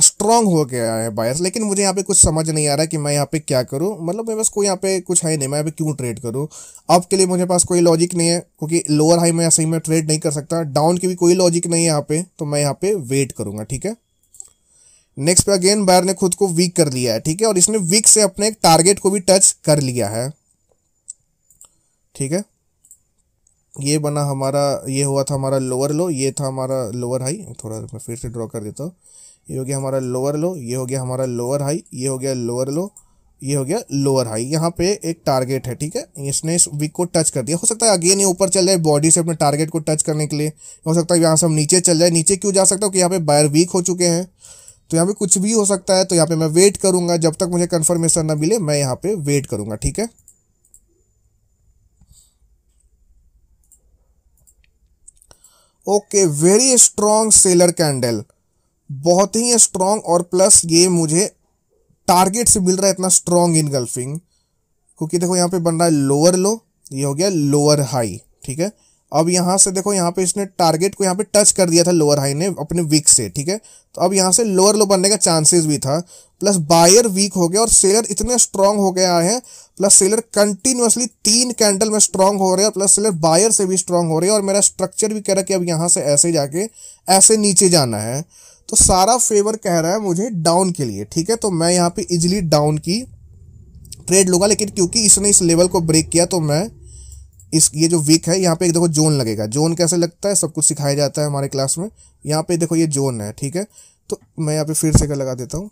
स्ट्रांग हो गया है बायर्स लेकिन मुझे यहाँ पे कुछ समझ नहीं आ रहा कि मैं यहाँ पे क्या करूँ मतलब मेरे पास कोई यहाँ पे कुछ है नहीं मैं यहाँ पे क्यों ट्रेड करूँ अप के लिए मुझे पास कोई लॉजिक नहीं है क्योंकि लोअर हाई में सही में ट्रेड नहीं कर सकता डाउन की भी कोई लॉजिक नहीं है यहाँ पे तो मैं यहाँ पे वेट करूंगा ठीक है नेक्स्ट पे अगेन बायर ने खुद को वीक कर लिया है ठीक है और इसने वीक से अपने टारगेट को भी टच कर लिया है ठीक है ये बना हमारा ये हुआ था हमारा लोअर लो ये था हमारा लोअर हाई थोड़ा मैं फिर से ड्रॉ कर देता हूँ ये हो गया हमारा लोअर लो ये हो गया हमारा लोअर हाई ये हो गया लोअर लो ये हो गया लोअर हाई यहाँ पे एक टारगेट है ठीक है इसने इस वीक को टच कर दिया हो सकता है अगेन ये ऊपर चल जाए बॉडी से अपने टारगेट को टच करने के लिए हो सकता है यहाँ से हम नीचे चल जाए नीचे क्यों जा सकता हूँ कि यहाँ पे बायर वीक हो चुके हैं तो यहाँ पे कुछ भी हो सकता है तो यहाँ पे मैं वेट करूँगा जब तक मुझे कन्फर्मेशन ना मिले मैं यहाँ पे वेट करूँगा ठीक है okay very strong seller candle बहुत ही स्ट्रॉन्ग और प्लस ये मुझे टारगेट से मिल रहा है इतना स्ट्रॉन्ग इनगल्फिंग क्योंकि देखो यहाँ पे बन रहा है लोअर लो ये हो गया लोअर हाई ठीक है अब यहाँ से देखो यहाँ पे इसने टारगेट को यहाँ पे टच कर दिया था लोअर हाई ने अपने वीक से ठीक है तो अब यहाँ से लोअर लो बनने का चांसेस भी था प्लस बायर वीक हो गया और सेलर इतने स्ट्रांग हो गया है प्लस सेलर कंटिन्यूसली तीन कैंडल में स्ट्रांग हो रहे हैं प्लस सेलर बायर से भी स्ट्रांग हो रहे हैं और मेरा स्ट्रक्चर भी कह रहा है कि अब यहाँ से ऐसे जाके ऐसे नीचे जाना है तो सारा फेवर कह रहा है मुझे डाउन के लिए ठीक है तो मैं यहाँ पे इजिली डाउन की ट्रेड लूंगा लेकिन क्योंकि इसने इस लेवल को ब्रेक किया तो मैं इस ये जो वीक है यहाँ पे एक देखो जोन लगेगा जोन कैसे लगता है सब कुछ सिखाया जाता है हमारे क्लास में यहाँ पे देखो ये जोन है ठीक है तो मैं यहाँ पे फिर से लगा देता हूँ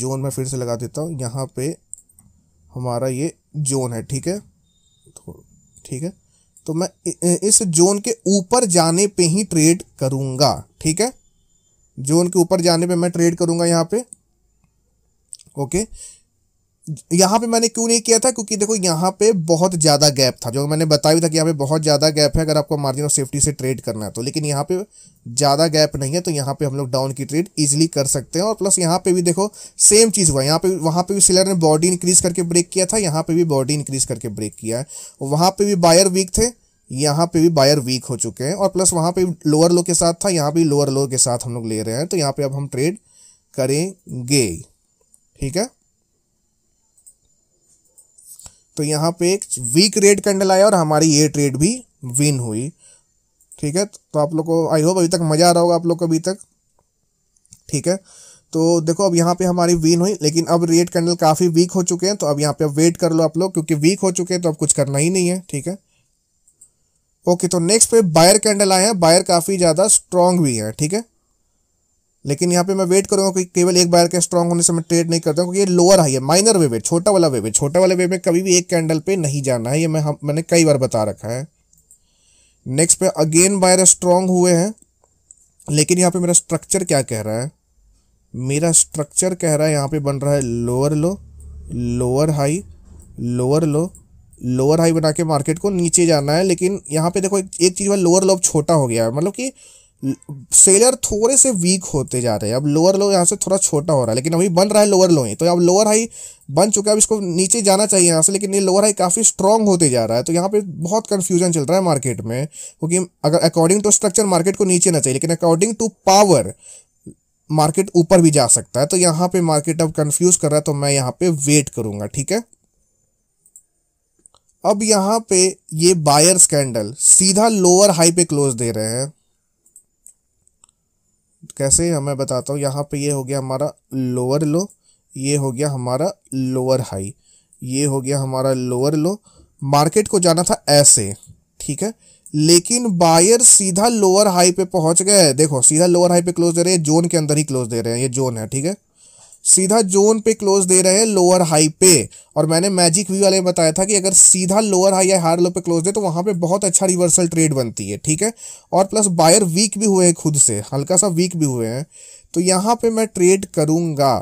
जोन में फिर से लगा देता हूँ यहाँ पे हमारा ये जोन है ठीक है तो, ठीक है तो मैं इस जोन के ऊपर जाने पे ही ट्रेड करूँगा ठीक है जोन के ऊपर जाने पे मैं ट्रेड करूँगा यहाँ पे ओके यहाँ पे मैंने क्यों नहीं किया था क्योंकि देखो यहाँ पे बहुत ज़्यादा गैप था जो मैंने बताया भी था कि यहाँ पे बहुत ज़्यादा गैप है अगर आपको मार्जिन ऑफ सेफ्टी से ट्रेड करना है तो लेकिन यहाँ पे ज़्यादा गैप नहीं है तो यहाँ पे हम लोग डाउन की ट्रेड इजीली कर सकते हैं और प्लस यहाँ पे भी देखो सेम चीज़ हुआ यहाँ पे वहाँ पे भी सिलर ने बॉडी इंक्रीज करके ब्रेक किया था यहाँ पर भी बॉडी इंक्रीज करके ब्रेक किया है वहाँ पर भी बायर वीक थे यहाँ पे भी बायर वीक हो चुके हैं और प्लस वहाँ पे लोअर लो के साथ था यहाँ भी लोअर लो के साथ हम लोग ले रहे हैं तो यहाँ पे अब हम ट्रेड करेंगे ठीक है तो यहाँ पे एक वीक रेड कैंडल आया और हमारी ये ट्रेड भी विन हुई ठीक है तो आप लोग को आई होप अभी तक मज़ा आ रहा होगा आप लोग को अभी तक ठीक है तो देखो अब यहाँ पे हमारी विन हुई लेकिन अब रेड कैंडल काफ़ी वीक हो चुके हैं तो अब यहाँ पे वेट कर लो आप लोग क्योंकि वीक हो चुके हैं तो अब कुछ करना ही नहीं है ठीक है ओके तो नेक्स्ट पे बायर कैंडल आए हैं बायर काफ़ी ज़्यादा स्ट्रांग भी है ठीक है लेकिन यहाँ पे मैं वेट करूंगा कि केवल एक बार के स्ट्रॉन्ग होने से मैं ट्रेड नहीं करता हूँ क्योंकि ये लोअर हाई है माइनर वेव है छोटा वाला वेव है छोटा वाला वेव में कभी भी एक कैंडल पे नहीं जाना है ये मैं हम मैंने कई बार बता रखा है नेक्स्ट पे अगेन बायर स्ट्रॉन्ग हुए हैं लेकिन यहाँ पे मेरा स्ट्रक्चर क्या कह रहा है मेरा स्ट्रक्चर कह रहा है यहाँ पे बन रहा है lower low lower high lower low lower high बना के मार्केट को नीचे जाना है लेकिन यहाँ पे देखो एक, चीज़ लोअर लो छोटा हो गया है मतलब कि सेलर थोड़े से वीक होते जा रहे हैं अब लोअर लो यहाँ से थोड़ा छोटा हो रहा है लेकिन अभी बन रहा है लोअर लो ही तो अब लोअर हाई बन चुका है अब इसको नीचे जाना चाहिए यहाँ से लेकिन ये लोअर हाई काफ़ी स्ट्रांग होते जा रहा है तो यहाँ पे बहुत कन्फ्यूजन चल रहा है मार्केट में क्योंकि अगर अकॉर्डिंग टू स्ट्रक्चर मार्केट को नीचे ना चाहिए लेकिन अकॉर्डिंग टू पावर मार्केट ऊपर भी जा सकता है तो यहाँ पे मार्केट अब कन्फ्यूज कर रहा है तो मैं यहाँ पे वेट करूँगा ठीक है अब यहाँ पे ये बायर स्कैंडल सीधा लोअर हाई पे क्लोज दे रहे हैं कैसे हमें बताता हूँ यहाँ पे ये हो गया हमारा लोअर लो ये हो गया हमारा लोअर हाई ये हो गया हमारा लोअर लो मार्केट को जाना था ऐसे ठीक है लेकिन बायर सीधा लोअर हाई पे पहुंच गए देखो सीधा लोअर हाई पे क्लोज दे रहे हैं जोन के अंदर ही क्लोज दे रहे हैं ये जोन है ठीक है सीधा जोन पे क्लोज दे रहे हैं लोअर हाई पे और मैंने मैजिक व्यू वाले बताया था कि अगर सीधा लोअर हाई या हायर लो पे क्लोज दे तो वहाँ पे बहुत अच्छा रिवर्सल ट्रेड बनती है ठीक है और प्लस बायर वीक भी हुए हैं खुद से हल्का सा वीक भी हुए हैं तो यहाँ पे मैं ट्रेड करूँगा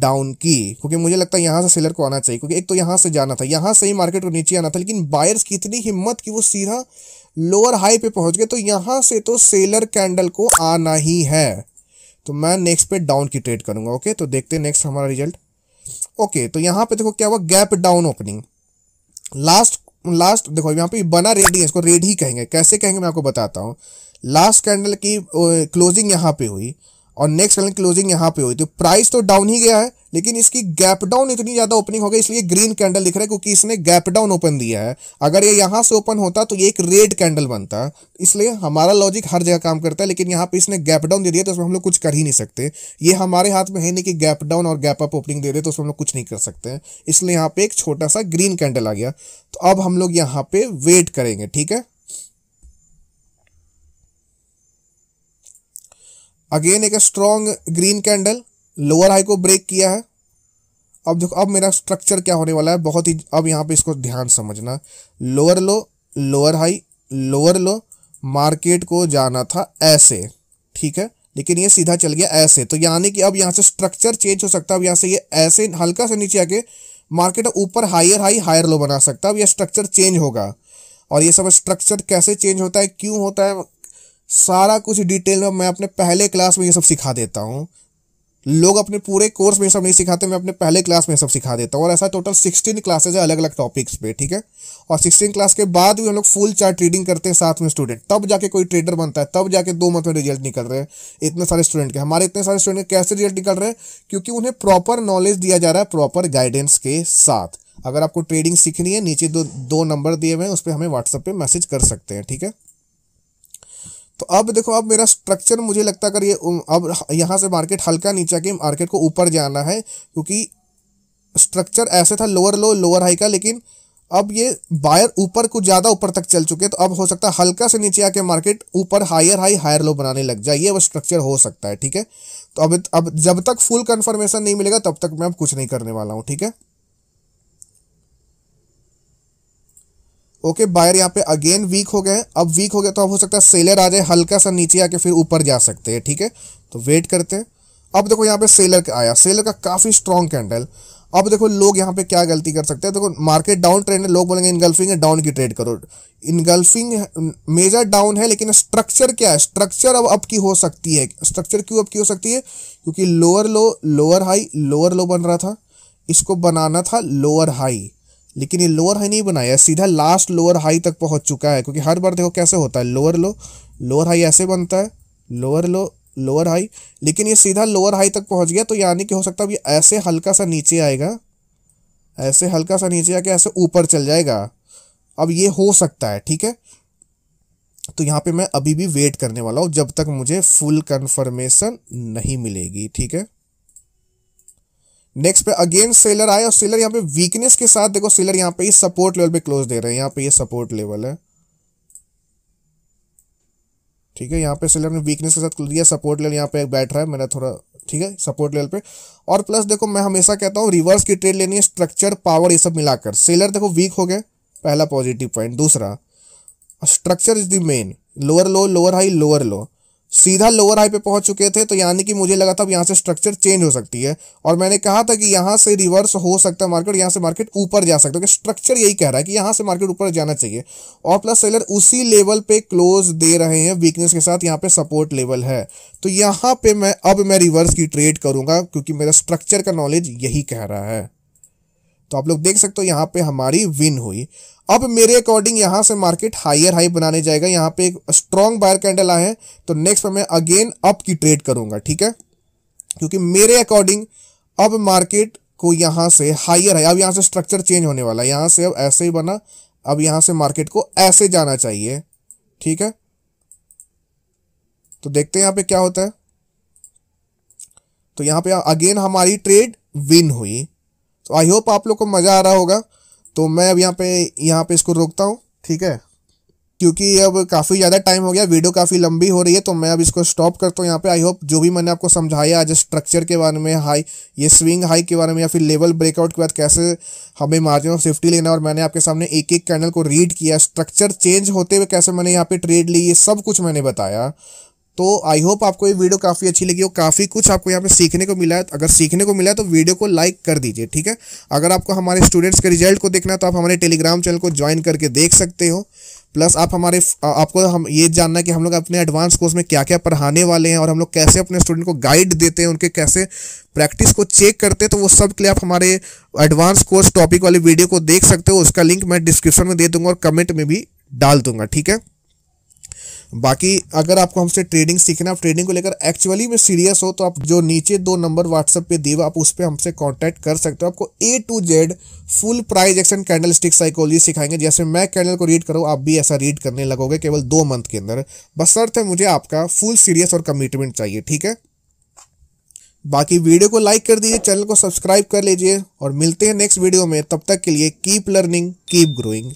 डाउन की क्योंकि मुझे लगता है यहाँ से सेलर को आना चाहिए क्योंकि एक तो यहाँ से जाना था यहाँ से ही मार्केट को नीचे आना था लेकिन बायर्स की इतनी हिम्मत कि वो सीधा लोअर हाई पे पहुंच गए तो यहाँ से तो सेलर कैंडल को आना ही है तो मैं नेक्स्ट पे डाउन की ट्रेड करूंगा ओके तो देखते हैं नेक्स्ट हमारा रिजल्ट ओके तो यहाँ पे देखो क्या हुआ gap down opening last last देखो यहाँ पे बना रेड ही इसको रेड ही कहेंगे कैसे कहेंगे मैं आपको बताता हूँ लास्ट कैंडल की क्लोजिंग यहाँ पे हुई और नेक्स्ट कैंडल क्लोजिंग यहाँ पे हुई तो प्राइस तो डाउन ही गया है लेकिन इसकी गैप डाउन इतनी ज़्यादा ओपनिंग हो गई इसलिए ग्रीन कैंडल दिख रहा है क्योंकि इसने गैप डाउन ओपन दिया है अगर ये यहां से ओपन होता तो ये एक रेड कैंडल बनता इसलिए हमारा लॉजिक हर जगह काम करता है लेकिन यहां पे इसने गैप डाउन दे दिया तो उसमें हम लोग कुछ कर ही नहीं सकते ये हमारे हाथ में है नहीं कि गैप डाउन और गैप अप ओपनिंग दे दे तो उसमें हम लोग कुछ नहीं कर सकते इसलिए यहाँ पे एक छोटा सा ग्रीन कैंडल आ गया तो अब हम लोग यहाँ पे वेट करेंगे ठीक है अगेन एक strong green candle lower high को ब्रेक किया है अब देखो अब मेरा स्ट्रक्चर क्या होने वाला है बहुत ही अब यहाँ पे इसको ध्यान समझना lower low lower high lower low market को जाना था ऐसे ठीक है लेकिन ये सीधा चल गया ऐसे तो यानी कि अब यहाँ से स्ट्रक्चर चेंज हो सकता है अब यहाँ से ये ऐसे हल्का से नीचे आके मार्केट ऊपर हायर हाई हायर लो बना सकता है अब यह स्ट्रक्चर चेंज होगा और ये सब स्ट्रक्चर कैसे चेंज होता है क्यों होता है सारा कुछ डिटेल में मैं अपने पहले क्लास में ये सब सिखा देता हूँ लोग अपने पूरे कोर्स में सब नहीं सिखाते मैं अपने पहले क्लास में सब सिखा देता हूँ और ऐसा टोटल सिक्सटीन क्लासेज है अलग अलग टॉपिक्स पे ठीक है और सिक्सटीन क्लास के बाद भी हम लोग फुल चार्ट रीडिंग करते हैं साथ में स्टूडेंट तब जाके कोई ट्रेडर बनता है तब जाके दो मंथ में रिजल्ट निकल रहे हैं इतने सारे स्टूडेंट के हमारे इतने सारे स्टूडेंट कैसे रिजल्ट निकल रहे हैं क्योंकि उन्हें प्रॉपर नॉलेज दिया जा रहा है प्रॉपर गाइडेंस के साथ अगर आपको ट्रेडिंग सीखनी है नीचे दो दो नंबर दिए हुए हैं उस पर हमें व्हाट्सअप पे मैसेज कर सकते हैं ठीक है तो अब देखो अब मेरा स्ट्रक्चर मुझे लगता कर ये अब यहाँ से मार्केट हल्का नीचा के मार्केट को ऊपर जाना है क्योंकि स्ट्रक्चर ऐसे था लोअर लो लोअर हाई का लेकिन अब ये बायर ऊपर कुछ ज़्यादा ऊपर तक चल चुके हैं तो अब हो सकता है हल्का से नीचे आके मार्केट ऊपर हायर हाई हायर लो बनाने लग जाए ये वो स्ट्रक्चर हो सकता है ठीक है तो अब अब जब तक फुल कन्फर्मेशन नहीं मिलेगा तब तक मैं अब कुछ नहीं करने वाला हूँ ठीक है ओके बायर यहाँ पे अगेन वीक हो गए अब वीक हो गया तो अब हो सकता है सेलर आ जाए हल्का सा नीचे आके फिर ऊपर जा सकते हैं ठीक है तो वेट करते हैं अब देखो यहाँ पे सेलर का आया सेलर का काफ़ी स्ट्रॉन्ग कैंडल अब देखो लोग यहाँ पे क्या गलती कर सकते हैं देखो मार्केट डाउन ट्रेंड है लोग बोलेंगे इनगल्फिंग है डाउन की ट्रेड करो इनगल्फिंग मेजर डाउन है लेकिन स्ट्रक्चर क्या है स्ट्रक्चर अब अब की हो सकती है स्ट्रक्चर क्यों अब की हो सकती है क्योंकि lower low lower high lower low बन रहा था इसको बनाना था लोअर हाई लेकिन ये लोअर हाई नहीं बनाया सीधा लास्ट लोअर हाई तक पहुंच चुका है क्योंकि हर बार देखो कैसे होता है लोअर लो लोअर हाई ऐसे बनता है लोअर लो लोअर हाई लेकिन ये सीधा लोअर हाई तक पहुंच गया तो यानी कि हो सकता है ये ऐसे हल्का सा नीचे आएगा ऐसे हल्का सा नीचे आके ऐसे ऊपर चल जाएगा अब ये हो सकता है ठीक है तो यहाँ पे मैं अभी भी वेट करने वाला हूँ जब तक मुझे फुल कन्फर्मेशन नहीं मिलेगी ठीक है नेक्स्ट पे अगेन सेलर आए और सेलर यहाँ पे वीकनेस के साथ देखो सेलर यहाँ पे ये सपोर्ट लेवल पे क्लोज दे रहे हैं यहाँ पे ये सपोर्ट लेवल है ठीक है यहाँ पे सेलर ने वीकनेस के साथ क्लोज दिया सपोर्ट लेवल यहाँ पे बैठ रहा है मेरा थोड़ा ठीक है सपोर्ट लेवल पे और प्लस देखो मैं हमेशा कहता हूँ रिवर्स की ट्रेड लेनी है स्ट्रक्चर पावर ये सब मिलाकर सेलर देखो वीक हो गए पहला पॉजिटिव पॉइंट दूसरा structure is the main lower low lower high lower low सीधा लोअर हाई पे पहुंच चुके थे तो यानी कि मुझे लगा था अब यहाँ से स्ट्रक्चर चेंज हो सकती है और मैंने कहा था कि यहाँ से रिवर्स हो सकता है मार्केट यहाँ से मार्केट ऊपर जा सकता है स्ट्रक्चर यही कह रहा है कि यहाँ से मार्केट ऊपर जाना चाहिए और प्लस सेलर उसी लेवल पे क्लोज दे रहे हैं वीकनेस के साथ यहाँ पे सपोर्ट लेवल है तो यहाँ पे मैं अब मैं रिवर्स की ट्रेड करूंगा क्योंकि मेरा स्ट्रक्चर का नॉलेज यही कह रहा है तो आप लोग देख सकते हो यहाँ पे हमारी विन हुई अब मेरे अकॉर्डिंग यहां से मार्केट हायर हाई बनाने जाएगा यहां पे एक स्ट्रॉन्ग बायर कैंडल आए हैं तो नेक्स्ट मैं अगेन अप की ट्रेड करूंगा ठीक है क्योंकि मेरे अकॉर्डिंग अब मार्केट को यहां से हायर है अब यहां से स्ट्रक्चर चेंज होने वाला है यहां से अब ऐसे ही बना अब यहां से मार्केट को ऐसे जाना चाहिए ठीक है तो देखते हैं यहां पे क्या होता है तो यहां पे अगेन हमारी ट्रेड विन हुई तो आई होप आप लोग को मज़ा आ रहा होगा तो मैं अब यहाँ पे यहाँ पे इसको रोकता हूँ ठीक है क्योंकि अब काफ़ी ज़्यादा टाइम हो गया वीडियो काफ़ी लंबी हो रही है तो मैं अब इसको स्टॉप करता हूँ यहाँ पे आई होप जो भी मैंने आपको समझाया आज स्ट्रक्चर के बारे में हाई ये स्विंग हाई के बारे में या फिर लेवल ब्रेकआउट के बाद कैसे हमें मार्जिन ऑफ सेफ्टी लेना और मैंने आपके सामने एक एक कैनल को रीड किया स्ट्रक्चर चेंज होते हुए कैसे मैंने यहाँ पर ट्रेड ली ये सब कुछ मैंने बताया तो आई होप आपको ये वीडियो काफ़ी अच्छी लगी हो काफ़ी कुछ आपको यहाँ पे सीखने को मिला है तो अगर सीखने को मिला है तो वीडियो को लाइक कर दीजिए ठीक है अगर आपको हमारे स्टूडेंट्स के रिजल्ट को देखना है तो आप हमारे टेलीग्राम चैनल को ज्वाइन करके देख सकते हो प्लस आप हमारे आपको हम ये जानना है कि हम लोग अपने एडवांस कोर्स में क्या क्या पढ़ाने वाले हैं और हम लोग कैसे अपने स्टूडेंट को गाइड देते हैं उनके कैसे प्रैक्टिस को चेक करते हैं तो वो सब के लिए आप हमारे एडवांस कोर्स टॉपिक वाले वीडियो को देख सकते हो उसका लिंक मैं डिस्क्रिप्शन में दे दूंगा और कमेंट में भी डाल दूंगा ठीक है बाकी अगर आपको हमसे ट्रेडिंग सीखना आप ट्रेडिंग को लेकर एक्चुअली में सीरियस हो तो आप जो नीचे दो नंबर व्हाट्सअप पे दिए आप उस पर हमसे कॉन्टैक्ट कर सकते हो आपको A to Z full price action candle stick psychology सिखाएंगे जैसे मैं कैंडल को रीड करूँ आप भी ऐसा रीड करने लगोगे केवल दो मंथ के अंदर बस सर है मुझे आपका फुल सीरियस और कमिटमेंट चाहिए ठीक है बाकी वीडियो को लाइक कर दीजिए चैनल को सब्सक्राइब कर लीजिए और मिलते हैं नेक्स्ट वीडियो में तब तक के लिए कीप लर्निंग कीप ग्रोइंग